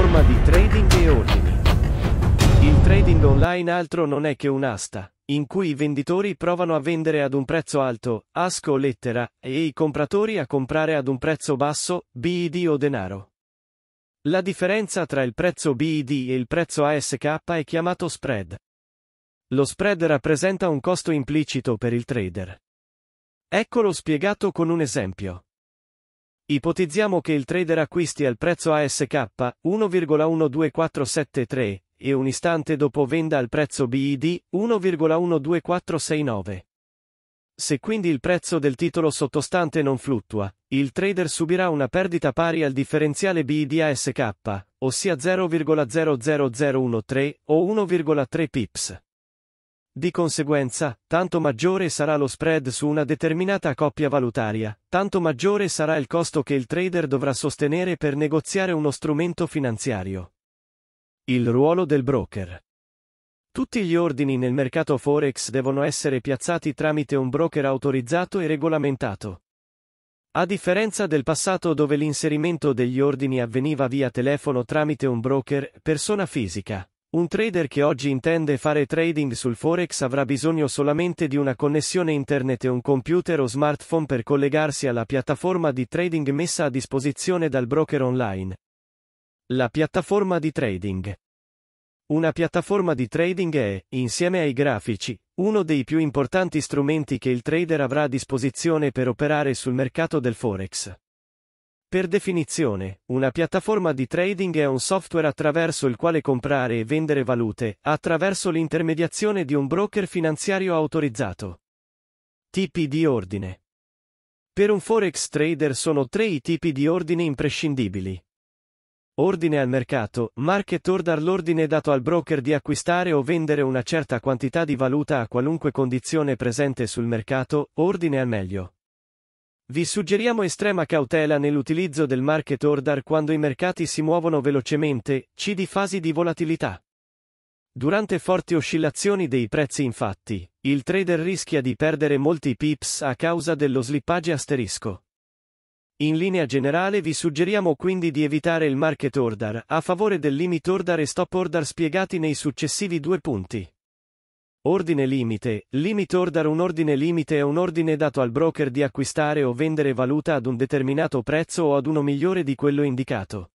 piattaforma di trading e ordini. Il trading online altro non è che un'asta, in cui i venditori provano a vendere ad un prezzo alto, asco lettera, e i compratori a comprare ad un prezzo basso, BID o denaro. La differenza tra il prezzo BID e il prezzo ASK è chiamato spread. Lo spread rappresenta un costo implicito per il trader. Eccolo spiegato con un esempio. Ipotizziamo che il trader acquisti al prezzo ASK 1,12473 e un istante dopo venda al prezzo BID 1,12469. Se quindi il prezzo del titolo sottostante non fluttua, il trader subirà una perdita pari al differenziale BID ASK, ossia 0,00013 o 1,3 pips. Di conseguenza, tanto maggiore sarà lo spread su una determinata coppia valutaria, tanto maggiore sarà il costo che il trader dovrà sostenere per negoziare uno strumento finanziario. Il ruolo del broker. Tutti gli ordini nel mercato Forex devono essere piazzati tramite un broker autorizzato e regolamentato. A differenza del passato dove l'inserimento degli ordini avveniva via telefono tramite un broker, persona fisica, un trader che oggi intende fare trading sul Forex avrà bisogno solamente di una connessione internet e un computer o smartphone per collegarsi alla piattaforma di trading messa a disposizione dal broker online. La piattaforma di trading. Una piattaforma di trading è, insieme ai grafici, uno dei più importanti strumenti che il trader avrà a disposizione per operare sul mercato del Forex. Per definizione, una piattaforma di trading è un software attraverso il quale comprare e vendere valute, attraverso l'intermediazione di un broker finanziario autorizzato. Tipi di ordine. Per un forex trader sono tre i tipi di ordine imprescindibili. Ordine al mercato, market order l'ordine dato al broker di acquistare o vendere una certa quantità di valuta a qualunque condizione presente sul mercato, ordine al meglio. Vi suggeriamo estrema cautela nell'utilizzo del market order quando i mercati si muovono velocemente, c di fasi di volatilità. Durante forti oscillazioni dei prezzi infatti, il trader rischia di perdere molti pips a causa dello slippage asterisco. In linea generale vi suggeriamo quindi di evitare il market order a favore del limit order e stop order spiegati nei successivi due punti. Ordine limite. Limit order Un ordine limite è un ordine dato al broker di acquistare o vendere valuta ad un determinato prezzo o ad uno migliore di quello indicato.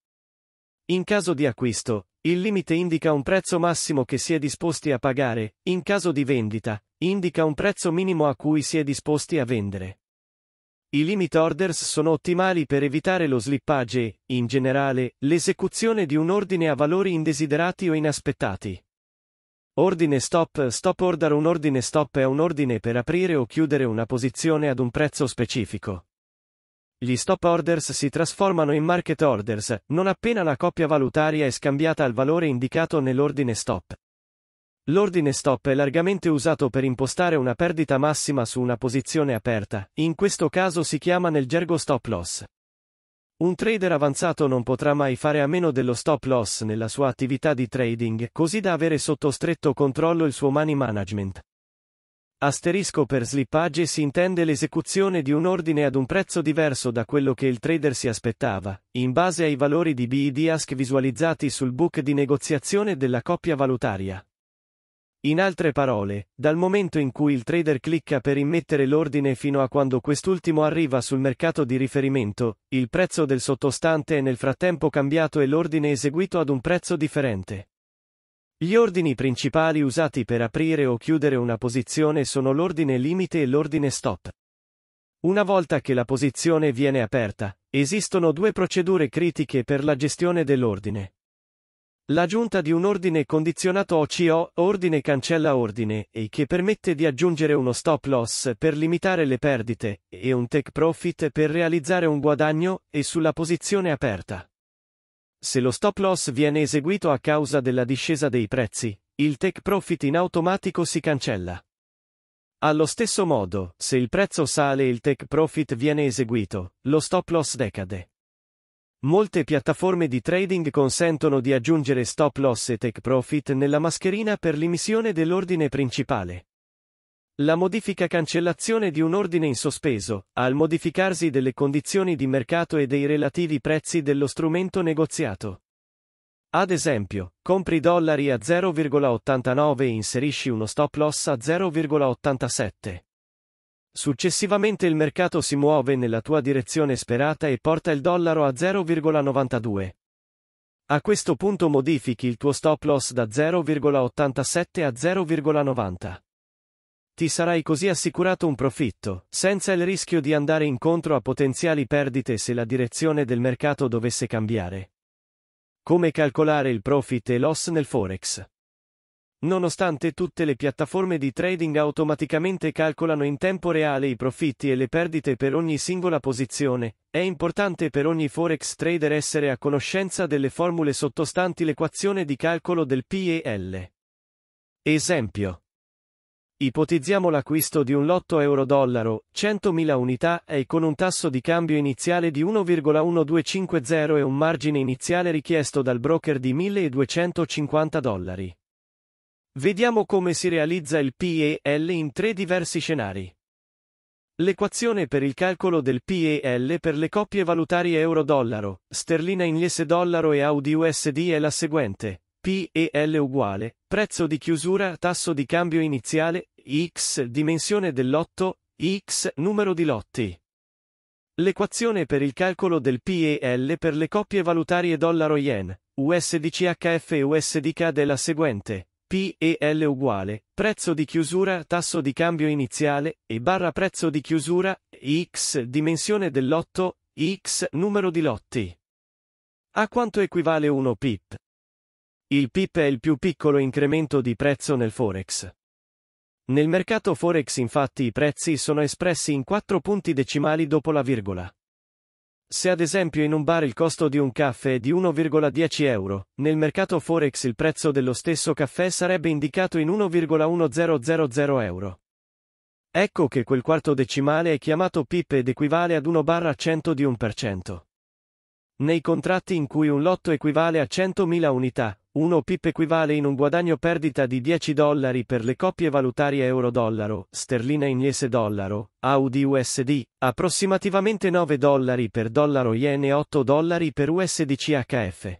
In caso di acquisto, il limite indica un prezzo massimo che si è disposti a pagare, in caso di vendita, indica un prezzo minimo a cui si è disposti a vendere. I limit orders sono ottimali per evitare lo slippage e, in generale, l'esecuzione di un ordine a valori indesiderati o inaspettati. Ordine stop Stop order Un ordine stop è un ordine per aprire o chiudere una posizione ad un prezzo specifico. Gli stop orders si trasformano in market orders, non appena la coppia valutaria è scambiata al valore indicato nell'ordine stop. L'ordine stop è largamente usato per impostare una perdita massima su una posizione aperta, in questo caso si chiama nel gergo stop loss. Un trader avanzato non potrà mai fare a meno dello stop loss nella sua attività di trading, così da avere sotto stretto controllo il suo money management. Asterisco per slippage si intende l'esecuzione di un ordine ad un prezzo diverso da quello che il trader si aspettava, in base ai valori di BID ask visualizzati sul book di negoziazione della coppia valutaria. In altre parole, dal momento in cui il trader clicca per immettere l'ordine fino a quando quest'ultimo arriva sul mercato di riferimento, il prezzo del sottostante è nel frattempo cambiato e l'ordine eseguito ad un prezzo differente. Gli ordini principali usati per aprire o chiudere una posizione sono l'ordine limite e l'ordine stop. Una volta che la posizione viene aperta, esistono due procedure critiche per la gestione dell'ordine. L'aggiunta di un ordine condizionato OCO, ordine cancella ordine, e che permette di aggiungere uno stop loss per limitare le perdite, e un take profit per realizzare un guadagno, e sulla posizione aperta. Se lo stop loss viene eseguito a causa della discesa dei prezzi, il take profit in automatico si cancella. Allo stesso modo, se il prezzo sale e il take profit viene eseguito, lo stop loss decade. Molte piattaforme di trading consentono di aggiungere stop loss e take profit nella mascherina per l'emissione dell'ordine principale. La modifica cancellazione di un ordine in sospeso, al modificarsi delle condizioni di mercato e dei relativi prezzi dello strumento negoziato. Ad esempio, compri dollari a 0,89 e inserisci uno stop loss a 0,87. Successivamente il mercato si muove nella tua direzione sperata e porta il dollaro a 0,92. A questo punto modifichi il tuo stop loss da 0,87 a 0,90. Ti sarai così assicurato un profitto, senza il rischio di andare incontro a potenziali perdite se la direzione del mercato dovesse cambiare. Come calcolare il profit e loss nel Forex? Nonostante tutte le piattaforme di trading automaticamente calcolano in tempo reale i profitti e le perdite per ogni singola posizione, è importante per ogni forex trader essere a conoscenza delle formule sottostanti l'equazione di calcolo del PEL. Esempio. Ipotizziamo l'acquisto di un lotto euro-dollaro, 100.000 unità e con un tasso di cambio iniziale di 1,1250 e un margine iniziale richiesto dal broker di 1250 dollari. Vediamo come si realizza il PEL in tre diversi scenari. L'equazione per il calcolo del PEL per le coppie valutarie euro-dollaro, sterlina in dollaro e Audi USD è la seguente. PEL uguale, prezzo di chiusura, tasso di cambio iniziale, X, dimensione del lotto, X, numero di lotti. L'equazione per il calcolo del PEL per le coppie valutarie dollaro-yen, USDCHF e USDCAD è la seguente. PEL uguale, prezzo di chiusura, tasso di cambio iniziale, e barra prezzo di chiusura, X, dimensione del lotto, X, numero di lotti. A quanto equivale 1 pip? Il pip è il più piccolo incremento di prezzo nel Forex. Nel mercato Forex infatti i prezzi sono espressi in 4 punti decimali dopo la virgola. Se ad esempio in un bar il costo di un caffè è di 1,10 euro, nel mercato Forex il prezzo dello stesso caffè sarebbe indicato in 1,1000 euro. Ecco che quel quarto decimale è chiamato PIP ed equivale ad 1 barra 100 di 1%. Nei contratti in cui un lotto equivale a 100.000 unità, 1 pip equivale in un guadagno perdita di 10 dollari per le coppie valutarie euro-dollaro, sterlina inglese-dollaro, AUD-USD, approssimativamente 9 dollari per dollaro yen e 8 dollari per USDCHF.